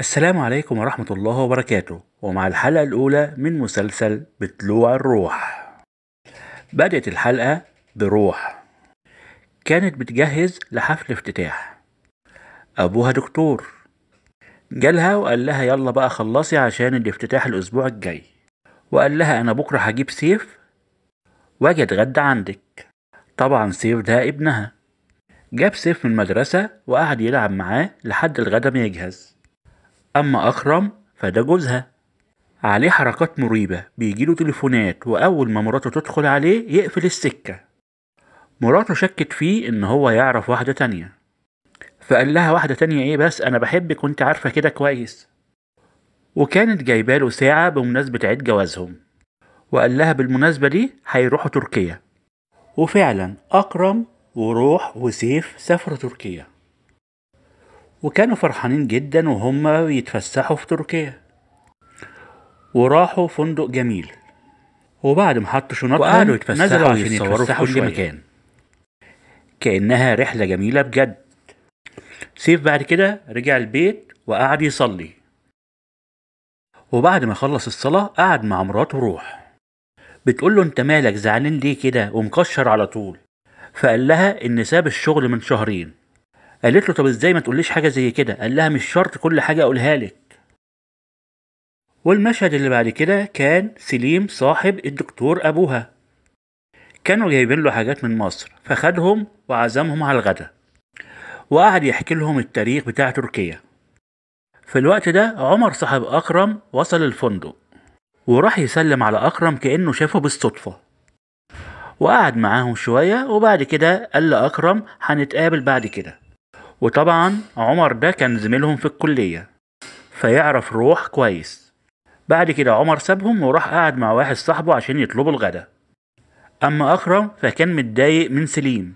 السلام عليكم ورحمة الله وبركاته ومع الحلقة الأولى من مسلسل بتلوع الروح بدأت الحلقة بروح كانت بتجهز لحفل افتتاح أبوها دكتور جالها وقال لها يلا بقى خلصي عشان الافتتاح الأسبوع الجاي وقال لها أنا بكرة هجيب سيف وأجي أتغدى عندك طبعا سيف ده ابنها جاب سيف من المدرسة وقعد يلعب معاه لحد الغدا ما يجهز أما أكرم فده جوزها عليه حركات مريبة بيجيله تليفونات وأول ما مراته تدخل عليه يقفل السكة مراته شكت فيه إن هو يعرف واحدة تانية فقال لها واحدة تانية إيه بس أنا بحبك وأنت عارفة كده كويس وكانت جايباله ساعة بمناسبة عيد جوازهم وقال لها بالمناسبة دي هيروحوا تركيا وفعلا أكرم وروح وسيف سافروا تركيا وكانوا فرحانين جدا وهم بيتفسحوا في تركيا وراحوا فندق جميل وبعد ما حطوا شنطهم نزلوا عشان يتصوروا في كل مكان كأنها رحلة جميلة بجد سيف بعد كده رجع البيت وقعد يصلي وبعد ما خلص الصلاة قعد مع مراته روح بتقول له انت مالك زعلان ليه كده ومكشر على طول فقال لها ان ساب الشغل من شهرين قالت له طب ازاي ما تقوليش حاجه زي كده قال لها مش شرط كل حاجه اقولها لك والمشهد اللي بعد كده كان سليم صاحب الدكتور ابوها كانوا جايبين له حاجات من مصر فخدهم وعزمهم على الغدا وقعد يحكي لهم التاريخ بتاع تركيا في الوقت ده عمر صاحب اكرم وصل الفندق وراح يسلم على اكرم كانه شافه بالصدفه وقعد معاهم شويه وبعد كده قال لاكرم هنتقابل بعد كده وطبعا عمر ده كان زميلهم في الكلية فيعرف روح كويس بعد كده عمر سابهم وراح قعد مع واحد صاحبه عشان يطلبوا الغدا أما أكرم فكان متضايق من سليم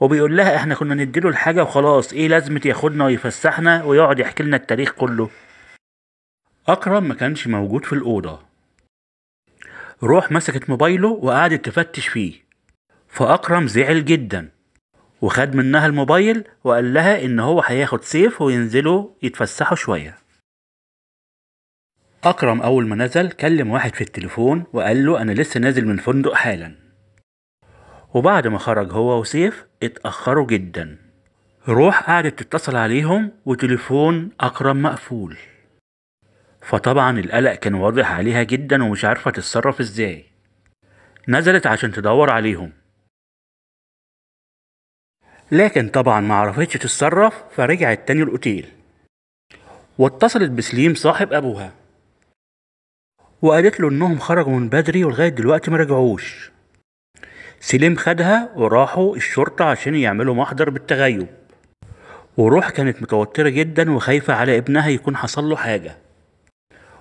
وبيقول لها احنا كنا نديله الحاجة وخلاص ايه لازمة ياخدنا ويفسحنا ويقعد يحكي لنا التاريخ كله أكرم ما كانش موجود في الأوضة روح مسكت موبايله وقعدت تفتش فيه فأكرم زعل جدا وخد منها الموبايل وقال لها ان هو هياخد سيف وينزلوا يتفسحوا شوية اكرم اول ما نزل كلم واحد في التليفون وقال له انا لسه نازل من فندق حالا وبعد ما خرج هو وسيف اتأخروا جدا روح قعدت تتصل عليهم وتليفون اكرم مقفول فطبعا القلق كان واضح عليها جدا ومش عارفة تتصرف ازاي نزلت عشان تدور عليهم لكن طبعا ما عرفتش تتصرف فرجعت تاني الأوتيل واتصلت بسليم صاحب أبوها وقالت له إنهم خرجوا من بدري ولغاية دلوقتي ما رجعوش سليم خدها وراحوا الشرطة عشان يعملوا محضر بالتغيب وروح كانت متوترة جدا وخايفة على ابنها يكون حصل له حاجة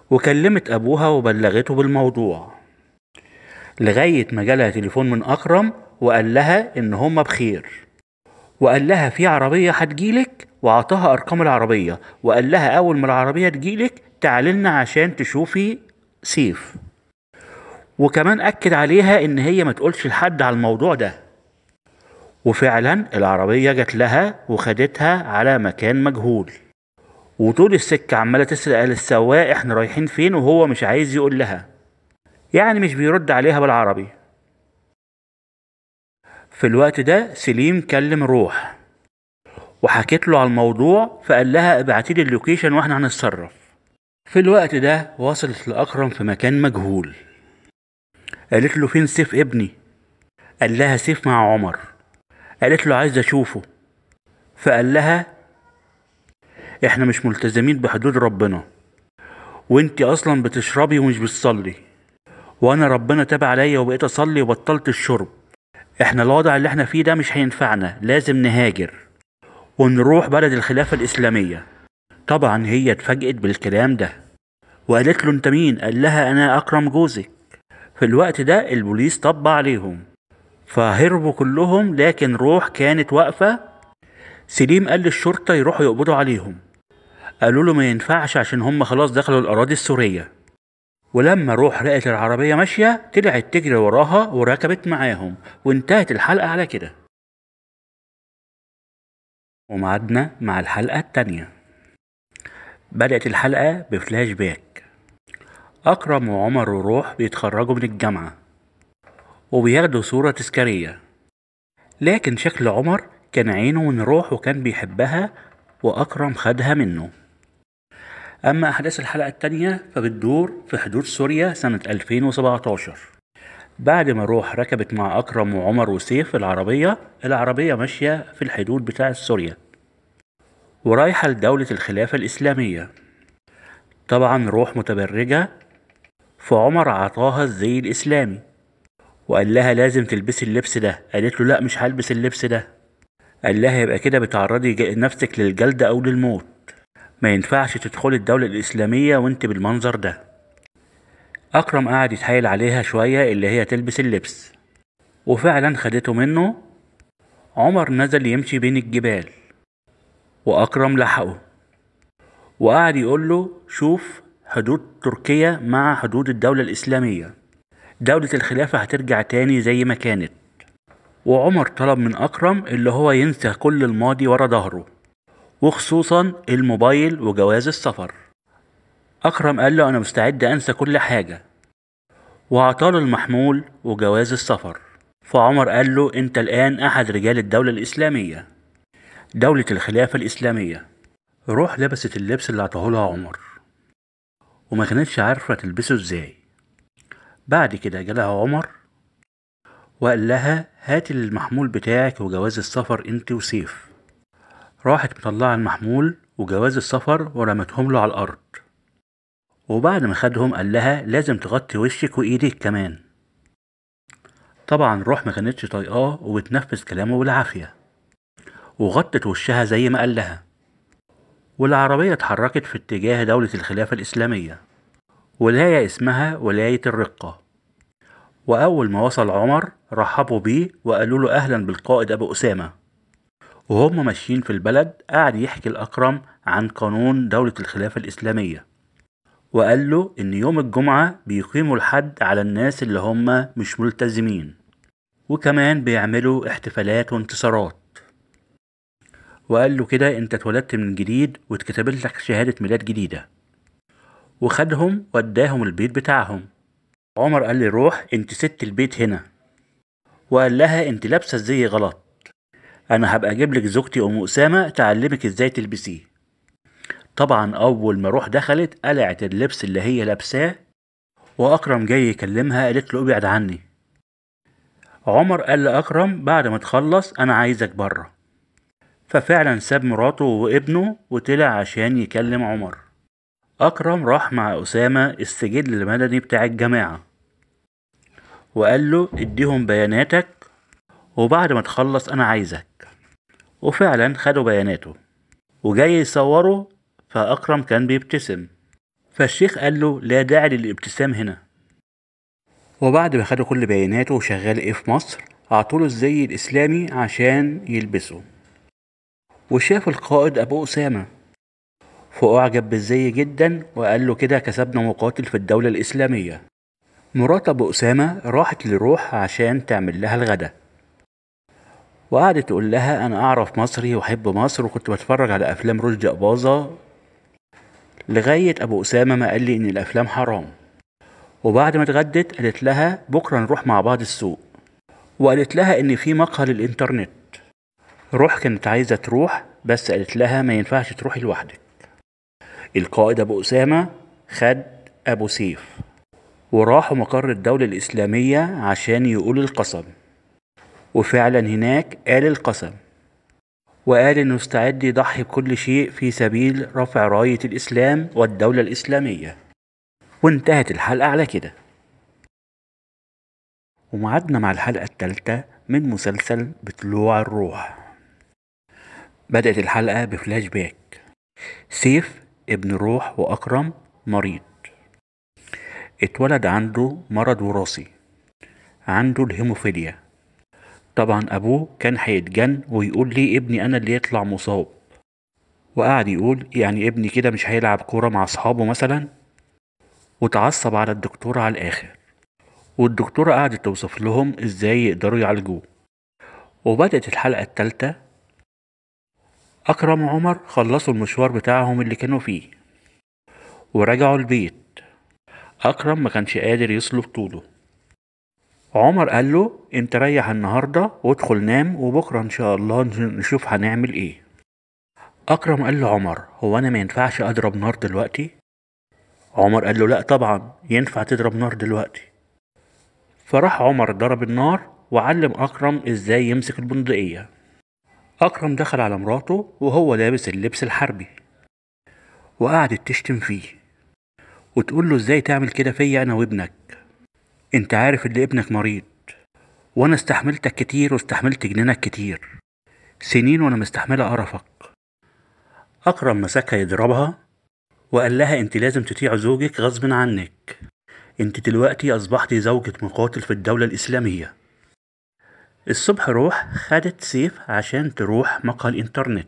وكلمت أبوها وبلغته بالموضوع لغاية ما جالها تليفون من أكرم وقال لها إن هما بخير وقال لها في عربية هتجيلك وأعطاها أرقام العربية وقال لها أول ما العربية تجيلك تعالي لنا عشان تشوفي سيف وكمان أكد عليها إن هي ما تقولش لحد على الموضوع ده وفعلا العربية جت لها وخدتها على مكان مجهول وطول السكة عمالة تسأل السواق احنا رايحين فين وهو مش عايز يقول لها يعني مش بيرد عليها بالعربي في الوقت ده سليم كلم روح وحكيت له على الموضوع فقال لها ابعتي لي اللوكيشن واحنا هنتصرف في الوقت ده وصلت لأكرم في مكان مجهول قالت له فين سيف ابني قال لها سيف مع عمر قالت له عايز اشوفه فقال لها احنا مش ملتزمين بحدود ربنا وانت اصلا بتشربي ومش بتصلي وانا ربنا تاب عليا وبقيت اصلي وبطلت الشرب احنا الوضع اللي احنا فيه ده مش هينفعنا لازم نهاجر ونروح بلد الخلافة الإسلامية طبعا هي اتفاجئت بالكلام ده وقالت له انت مين قال لها انا اكرم جوزك في الوقت ده البوليس طب عليهم فهربوا كلهم لكن روح كانت واقفة سليم قال للشرطة يروحوا يقبضوا عليهم قالوا له ما ينفعش عشان هم خلاص دخلوا الأراضي السورية ولما روح لقت العربية ماشية طلعت تجري وراها وركبت معاهم وانتهت الحلقة على كده ومعدنا مع الحلقة التانية بدأت الحلقة بفلاش باك أكرم وعمر وروح بيتخرجوا من الجامعة وبياخدوا صورة تذكارية لكن شكل عمر كان عينه من روح وكان بيحبها وأكرم خدها منه أما أحداث الحلقة الثانية فبتدور في حدود سوريا سنة 2017 بعد ما روح ركبت مع أكرم وعمر وسيف العربية العربية ماشية في الحدود بتاع سوريا ورايحة لدولة الخلافة الإسلامية طبعا روح متبرجة فعمر عطاها الزي الإسلامي وقال لها لازم تلبسي اللبس ده قالت له لا مش هلبس اللبس ده قال لها يبقى كده بتعرضي نفسك للجلد أو للموت ما ينفعش تدخل الدولة الإسلامية وانت بالمنظر ده أكرم قعد يتحايل عليها شوية اللي هي تلبس اللبس وفعلا خدته منه عمر نزل يمشي بين الجبال وأكرم لحقه وقعد يقول له شوف حدود تركيا مع حدود الدولة الإسلامية دولة الخلافة هترجع تاني زي ما كانت وعمر طلب من أكرم اللي هو ينسى كل الماضي ورا ظهره وخصوصا الموبايل وجواز السفر أكرم قال له أنا مستعد أنسى كل حاجة وأعطاله المحمول وجواز السفر فعمر قال له أنت الآن أحد رجال الدولة الإسلامية دولة الخلافة الإسلامية روح لبست اللبس اللي عطاهولها عمر وما كانتش عارفة تلبسه ازاي بعد كده جالها عمر وقال لها هات المحمول بتاعك وجواز السفر انت وسيف راحت مطلعة المحمول وجواز السفر ورمتهم له على الأرض وبعد ما خدهم قالها لازم تغطي وشك وإيديك كمان طبعا روح ما كانتش طايقاه وبتنفذ كلامه بالعافية وغطت وشها زي ما قالها والعربية اتحركت في اتجاه دولة الخلافة الإسلامية ولاية اسمها ولاية الرقة وأول ما وصل عمر رحبوا بيه وقالوا له أهلا بالقائد أبو أسامة وهم ماشيين في البلد قعد يحكي الأكرم عن قانون دولة الخلافة الإسلامية وقال له إن يوم الجمعة بيقيموا الحد على الناس اللي هم مش ملتزمين وكمان بيعملوا احتفالات وانتصارات وقال له كده انت اتولدت من جديد واتكتبت لك شهادة ميلاد جديدة وخدهم وداهم البيت بتاعهم عمر قال لي روح انت ست البيت هنا وقال لها انت لابسة الزي غلط انا هبقى اجيب لك زوجتي ام اسامه تعلمك ازاي تلبسيه طبعا اول ما روح دخلت قلعت اللبس اللي هي لابساه واكرم جاي يكلمها قالت له ابعد عني عمر قال لاكرم بعد ما تخلص انا عايزك بره ففعلا ساب مراته وابنه وطلع عشان يكلم عمر أكرم راح مع أسامة السجل المدني بتاع الجماعة وقال له اديهم بياناتك وبعد ما تخلص أنا عايزك وفعلا خدوا بياناته وجاي يصوره فأكرم كان بيبتسم فالشيخ قال له لا داعي للابتسام هنا وبعد ما خدوا كل بياناته وشغال ايه في مصر اعطوله الزي الاسلامي عشان يلبسه وشاف القائد ابو اسامه فأعجب بالزي جدا وقال له كده كسبنا مقاتل في الدولة الإسلامية مرات أبو أسامة راحت لروح عشان تعمل لها الغدا وقعدت تقول لها انا اعرف مصري واحب مصر وكنت بتفرج على افلام رشدي اباظة لغاية ابو اسامة ما قال لي ان الافلام حرام وبعد ما اتغدت قالت لها بكرة نروح مع بعض السوق وقالت لها ان في مقهى للانترنت روح كانت عايزة تروح بس قالت لها ما ينفعش تروحي لوحدك القائد ابو اسامة خد ابو سيف وراحوا مقر الدولة الاسلامية عشان يقول القسم وفعلا هناك قال القسم وقال انه استعد يضحي بكل شيء في سبيل رفع راية الاسلام والدولة الاسلامية وانتهت الحلقة على كده ومعدنا مع الحلقة التالتة من مسلسل بطلوع الروح بدأت الحلقة بفلاش باك سيف ابن روح وأكرم مريض اتولد عنده مرض وراثي عنده الهيموفيليا طبعا أبوه كان هيتجن ويقول لي ابني أنا اللي يطلع مصاب وقعد يقول يعني ابني كده مش هيلعب كورة مع أصحابه مثلا وتعصب على الدكتورة على الآخر والدكتورة قعدت توصف لهم إزاي يقدروا يعالجوه وبدأت الحلقة التالتة أكرم وعمر خلصوا المشوار بتاعهم اللي كانوا فيه ورجعوا البيت أكرم ما كانش قادر يسلو طوله عمر قال له انت ريح النهارده وادخل نام وبكره ان شاء الله نشوف هنعمل ايه اكرم قال لعمر هو انا ما ينفعش اضرب نار دلوقتي عمر قال له لا طبعا ينفع تضرب نار دلوقتي فراح عمر ضرب النار وعلم اكرم ازاي يمسك البندقيه اكرم دخل على مراته وهو لابس اللبس الحربي وقعدت تشتم فيه وتقول له ازاي تعمل كده فيا انا وابنك انت عارف ان ابنك مريض وانا استحملتك كتير واستحملت جنينك كتير سنين وانا مستحملة قرفك اكرم مسكها يضربها وقال لها انت لازم تطيع زوجك غصب عنك انت دلوقتي اصبحت زوجة مقاتل في الدولة الاسلامية الصبح روح خدت سيف عشان تروح مقهى الانترنت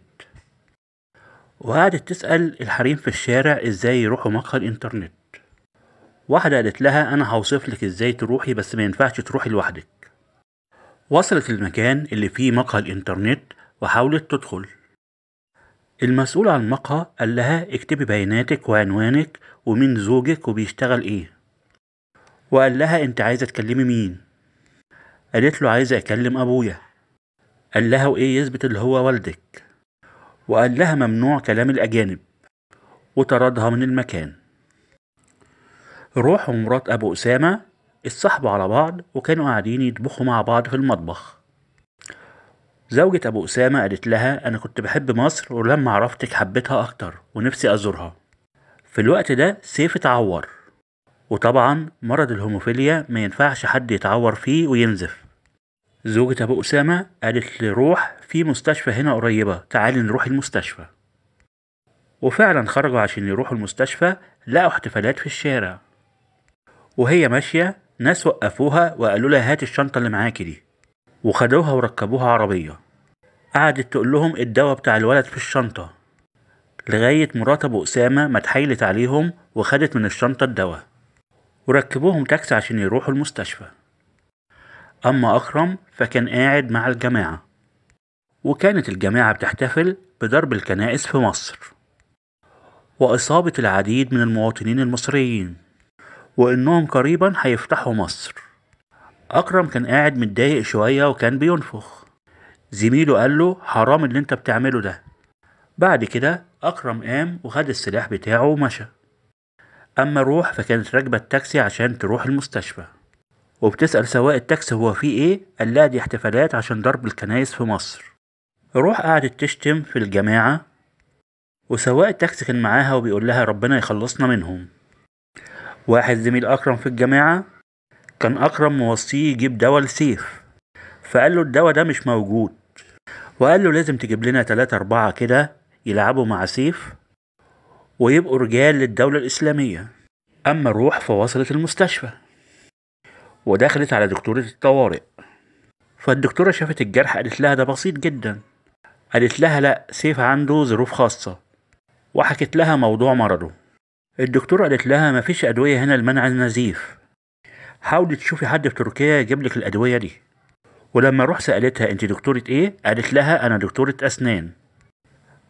وقعدت تسأل الحريم في الشارع ازاي يروحوا مقهى الانترنت واحدة قالت لها أنا هوصف لك إزاي تروحي بس ما ينفعش تروحي لوحدك وصلت المكان اللي فيه مقهى الإنترنت وحاولت تدخل المسؤول عن المقهى قال لها اكتبي بياناتك وعنوانك ومين زوجك وبيشتغل ايه وقال لها انت عايزة تكلمي مين قالت له عايزة اكلم ابويا قال لها وايه يثبت اللي هو والدك وقال لها ممنوع كلام الاجانب وطردها من المكان روح ومرات ابو اسامة اتصاحبوا على بعض وكانوا قاعدين يطبخوا مع بعض في المطبخ زوجة ابو اسامة قالت لها انا كنت بحب مصر ولما عرفتك حبيتها اكتر ونفسي ازورها في الوقت ده سيف اتعور وطبعا مرض الهوموفيليا ما ينفعش حد يتعور فيه وينزف زوجة أبو أسامة قالت لروح في مستشفى هنا قريبة تعالي نروح المستشفى وفعلا خرجوا عشان يروحوا المستشفى لقوا احتفالات في الشارع وهي ماشية ناس وقفوها وقالوا لها هات الشنطة اللي معاكي دي وخدوها وركبوها عربية قعدت تقول لهم الدواء بتاع الولد في الشنطة لغاية مرات أبو أسامة ما اتحايلت عليهم وخدت من الشنطة الدواء وركبوهم تاكسي عشان يروحوا المستشفى أما أكرم فكان قاعد مع الجماعة وكانت الجماعة بتحتفل بضرب الكنائس في مصر وإصابة العديد من المواطنين المصريين وإنهم قريبا هيفتحوا مصر أكرم كان قاعد متضايق شوية وكان بينفخ زميله قال له حرام اللي انت بتعمله ده بعد كده أكرم قام وخد السلاح بتاعه ومشى أما روح فكانت راكبة التاكسي عشان تروح المستشفى وبتسأل سواق التاكسي هو في إيه قال لها دي احتفالات عشان ضرب الكنايس في مصر روح قعدت تشتم في الجماعة وسواق التاكسي كان معاها وبيقول لها ربنا يخلصنا منهم واحد زميل أكرم في الجامعة كان أكرم موصيه يجيب دواء لسيف فقال له الدواء ده مش موجود وقال له لازم تجيب لنا تلاتة أربعة كده يلعبوا مع سيف ويبقوا رجال للدولة الإسلامية أما روح فوصلت المستشفى ودخلت على دكتورة الطوارئ فالدكتورة شافت الجرح قالت لها ده بسيط جدا قالت لها لا سيف عنده ظروف خاصة وحكت لها موضوع مرضه الدكتورة قالت لها مفيش أدوية هنا لمنع النزيف حاولي تشوفي حد في تركيا يجيب لك الأدوية دي ولما روح سألتها أنت دكتورة إيه؟ قالت لها أنا دكتورة أسنان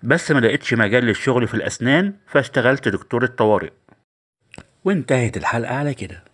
بس ما لقيتش مجال للشغل في الأسنان فاشتغلت دكتورة طوارئ وانتهت الحلقة على كده